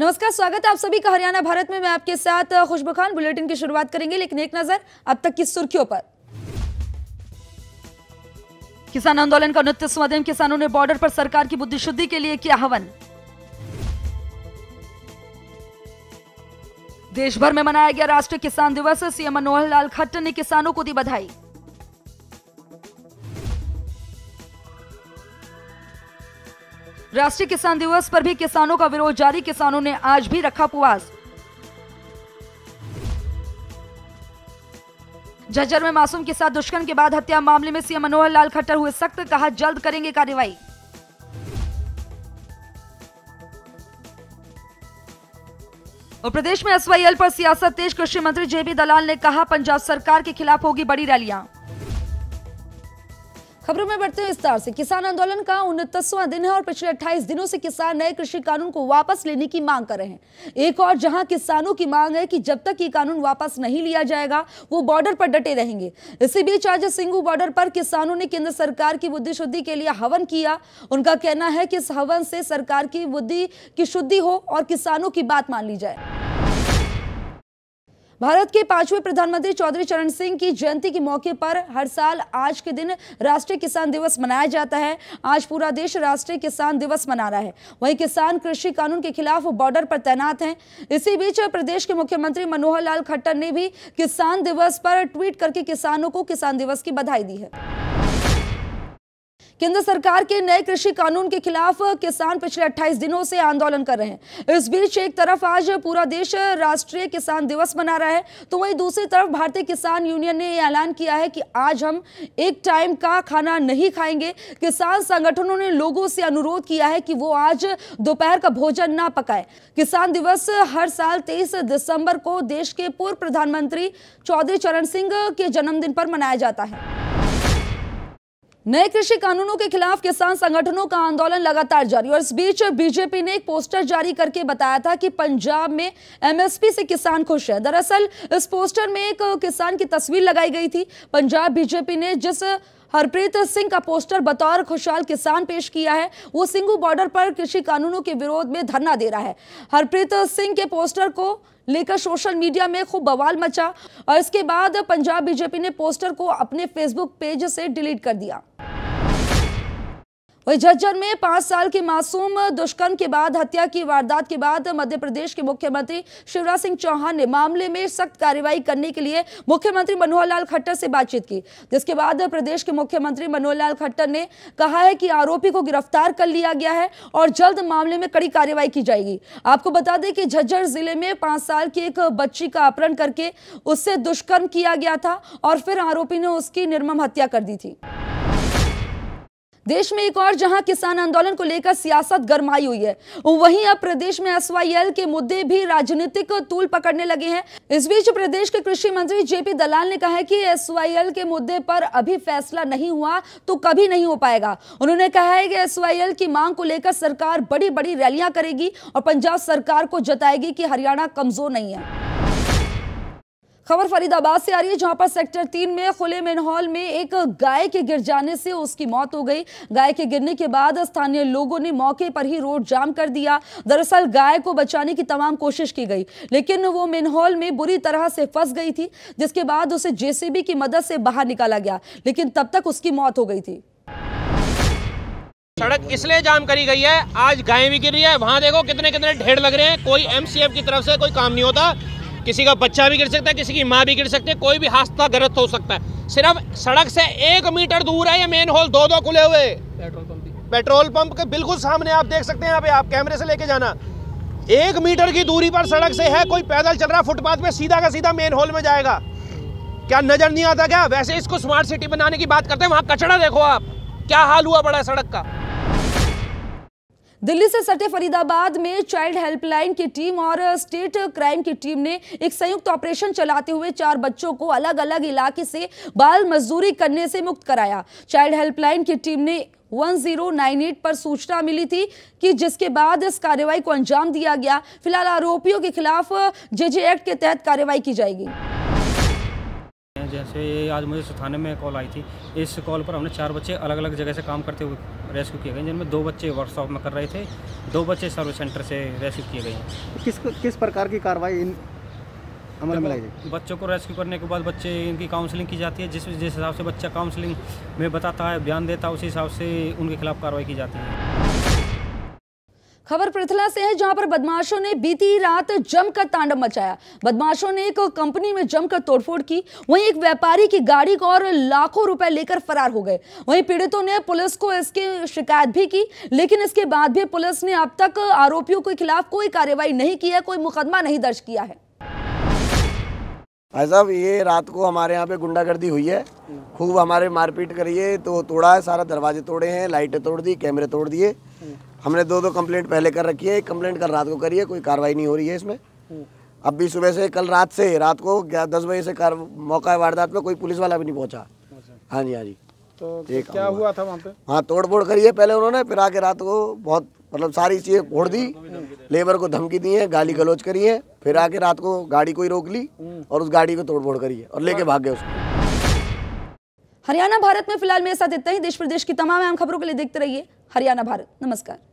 नमस्कार स्वागत है आप सभी का हरियाणा भारत में मैं आपके साथ खुशबू खान बुलेटिन की शुरुआत करेंगे लेकिन एक नजर अब तक की सुर्खियों पर किसान आंदोलन का नृत्य दिन किसानों ने बॉर्डर पर सरकार की बुद्धिशुद्धि के लिए किया हवन देश भर में मनाया गया राष्ट्रीय किसान दिवस सीएम मनोहर लाल खट्टर ने किसानों को दी बधाई राष्ट्रीय किसान दिवस पर भी किसानों का विरोध जारी किसानों ने आज भी रखा उपवास झज्जर में मासूम के साथ दुष्कर्म के बाद हत्या मामले में सीएम मनोहर लाल खट्टर हुए सख्त कहा जल्द करेंगे कार्रवाई और प्रदेश में एसवाईएल पर सियासत तेज कृषि मंत्री जेपी दलाल ने कहा पंजाब सरकार के खिलाफ होगी बड़ी रैलियां खबरों में बढ़ते हैं विस्तार से किसान आंदोलन का उनतीसवां दिन है और पिछले 28 दिनों से किसान नए कृषि कानून को वापस लेने की मांग कर रहे हैं एक और जहां किसानों की मांग है कि जब तक ये कानून वापस नहीं लिया जाएगा वो बॉर्डर पर डटे रहेंगे इसी बीच आज सिंगू बॉर्डर पर किसानों ने केंद्र सरकार की बुद्धि शुद्धि के लिए हवन किया उनका कहना है कि इस हवन से सरकार की बुद्धि की शुद्धि हो और किसानों की बात मान ली जाए भारत के पांचवें प्रधानमंत्री चौधरी चरण सिंह की जयंती के मौके पर हर साल आज के दिन राष्ट्रीय किसान दिवस मनाया जाता है आज पूरा देश राष्ट्रीय किसान दिवस मना रहा है वहीं किसान कृषि कानून के खिलाफ बॉर्डर पर तैनात हैं इसी बीच प्रदेश के मुख्यमंत्री मनोहर लाल खट्टर ने भी किसान दिवस पर ट्वीट करके किसानों को किसान दिवस की बधाई दी है केंद्र सरकार के नए कृषि कानून के खिलाफ किसान पिछले 28 दिनों से आंदोलन कर रहे हैं इस बीच एक तरफ आज पूरा देश राष्ट्रीय किसान दिवस मना रहा है तो वहीं दूसरी तरफ भारतीय किसान यूनियन ने यह ऐलान किया है कि आज हम एक टाइम का खाना नहीं खाएंगे किसान संगठनों ने लोगों से अनुरोध किया है कि वो आज दोपहर का भोजन ना पकाए किसान दिवस हर साल तेईस दिसंबर को देश के पूर्व प्रधानमंत्री चौधरी चरण सिंह के जन्मदिन पर मनाया जाता है नए कृषि कानूनों के खिलाफ किसान संगठनों का आंदोलन लगातार जारी और इस बीच बीजेपी ने एक पोस्टर जारी करके बताया था कि पंजाब में एमएसपी से किसान खुश है दरअसल इस पोस्टर में एक किसान की तस्वीर लगाई गई थी पंजाब बीजेपी ने जिस हरप्रीत सिंह का पोस्टर बतौर खुशहाल किसान पेश किया है वो सिंगू बॉर्डर पर कृषि कानूनों के विरोध में धरना दे रहा है हरप्रीत सिंह के पोस्टर को लेकर सोशल मीडिया में खूब बवाल मचा और इसके बाद पंजाब बीजेपी ने पोस्टर को अपने फेसबुक पेज से डिलीट कर दिया वही झज्जर में पांच साल के मासूम दुष्कर्म के बाद हत्या की वारदात के बाद मध्य प्रदेश के मुख्यमंत्री शिवराज सिंह चौहान ने मामले में सख्त कार्रवाई करने के लिए मुख्यमंत्री मनोहर लाल खट्टर से बातचीत की जिसके बाद प्रदेश के मुख्यमंत्री मनोहर लाल खट्टर ने कहा है कि आरोपी को गिरफ्तार कर लिया गया है और जल्द मामले में कड़ी कार्रवाई की जाएगी आपको बता दें कि झज्जर जिले में पांच साल की एक बच्ची का अपहरण करके उससे दुष्कर्म किया गया था और फिर आरोपी ने उसकी निर्मम हत्या कर दी थी देश में एक और जहां किसान आंदोलन को लेकर सियासत गरमाई हुई है वहीं अब प्रदेश में एस के मुद्दे भी राजनीतिक तूल पकड़ने लगे हैं इस बीच प्रदेश के कृषि मंत्री जेपी दलाल ने कहा है कि एस के मुद्दे पर अभी फैसला नहीं हुआ तो कभी नहीं हो पाएगा उन्होंने कहा है कि एस की मांग को लेकर सरकार बड़ी बड़ी रैलियां करेगी और पंजाब सरकार को जताएगी कि हरियाणा कमजोर नहीं है खबर फरीदाबाद से आ रही है जहां पर सेक्टर तीन में खुले मेनहॉल में एक गाय के गिर जाने से उसकी मौत हो गई गाय के गिरने के बाद स्थानीय लोगों ने मौके पर ही रोड जाम कर दिया दरअसल गाय को बचाने की तमाम कोशिश की गई लेकिन वो मेनहॉल में बुरी तरह से फंस गई थी जिसके बाद उसे जेसीबी की मदद से बाहर निकाला गया लेकिन तब तक उसकी मौत हो गई थी सड़क इसलिए जाम करी गई है आज गाय भी गिर रही है वहां देखो कितने कितने ढेर लग रहे हैं कोई एमसीएफ की तरफ से कोई काम नहीं होता किसी का बच्चा भी गिर सकता है किसी की माँ भी गिर सकती है कोई भी हादसा गलत हो सकता है सिर्फ सड़क से एक मीटर दूर है ये मेन हॉल दो दो खुले हुए पेट्रोल पंप पेट्रोल पंप के बिल्कुल सामने आप देख सकते हैं यहाँ पे आप कैमरे से लेके जाना एक मीटर की दूरी पर सड़क से है कोई पैदल चल रहा फुटपाथ पे सीधा का सीधा मेन हॉल में जाएगा क्या नजर नहीं आता क्या वैसे इसको स्मार्ट सिटी बनाने की बात करते हैं वहां कचरा देखो आप क्या हाल हुआ बड़ा सड़क का दिल्ली से सटे फरीदाबाद में चाइल्ड हेल्पलाइन की टीम और स्टेट क्राइम की टीम ने एक संयुक्त ऑपरेशन चलाते हुए चार बच्चों को अलग अलग इलाके से बाल मजदूरी करने से मुक्त कराया चाइल्ड हेल्पलाइन की टीम ने 1098 पर सूचना मिली थी कि जिसके बाद इस कार्रवाई को अंजाम दिया गया फिलहाल आरोपियों के खिलाफ जेजे एक्ट के तहत कार्रवाई की जाएगी जैसे आज मुझे सुथाने में कॉल आई थी इस कॉल पर हमने चार बच्चे अलग अलग जगह से काम करते हुए रेस्क्यू किए गए जिनमें दो बच्चे वर्कशॉप में कर रहे थे दो बच्चे सर्विस सेंटर से रेस्क्यू किए गए हैं किस किस प्रकार की कार्रवाई इन अमल में लाई बच्चों को रेस्क्यू करने के बाद बच्चे इनकी काउंसलिंग की जाती है जिस जिस हिसाब से बच्चा काउंसलिंग में बताता है बयान देता है उसी हिसाब से उनके खिलाफ कार्रवाई की जाती है खबर पृथला से है जहां पर बदमाशों ने बीती रात जमकर तांडव मचाया बदमाशों ने एक कंपनी में जमकर तोड़फोड़ की वहीं एक व्यापारी की गाड़ी को और लाखों रुपए लेकर फरार हो गए वहीं पीड़ितों ने पुलिस को इसकी शिकायत भी की लेकिन इसके बाद भी पुलिस ने अब तक आरोपियों के खिलाफ कोई कार्रवाई नहीं की है कोई मुकदमा नहीं दर्ज किया है भाई साहब ये रात को हमारे यहाँ पे गुंडागर्दी हुई है खूब हमारे मारपीट करिए तो तोड़ा है सारा दरवाजे तोड़े हैं लाइटें तोड़ दी कैमरे तोड़ दिए हमने दो दो कंप्लेंट पहले कर रखी है एक कंप्लेंट कल रात को करी है कोई कार्रवाई नहीं हो रही है इसमें अब भी सुबह से कल रात से रात को दस बजे से कार, मौका वारदात में कोई पुलिस वाला भी नहीं पहुँचा हाँ जी हाँ जी तो क्या हुआ था वहाँ पे हाँ तोड़ फोड़ करिए पहले उन्होंने फिर आके रात को बहुत मतलब सारी चीज़ें फोड़ दी लेबर को धमकी दी है गाली गलोच करी है फिर आके रात को गाड़ी को ही रोक ली और उस गाड़ी को तोड़फोड़ करी है और लेके भाग गए उसको हरियाणा भारत में फिलहाल मेरे साथ इतना ही देश प्रदेश की तमाम अहम खबरों के लिए देखते रहिए हरियाणा भारत नमस्कार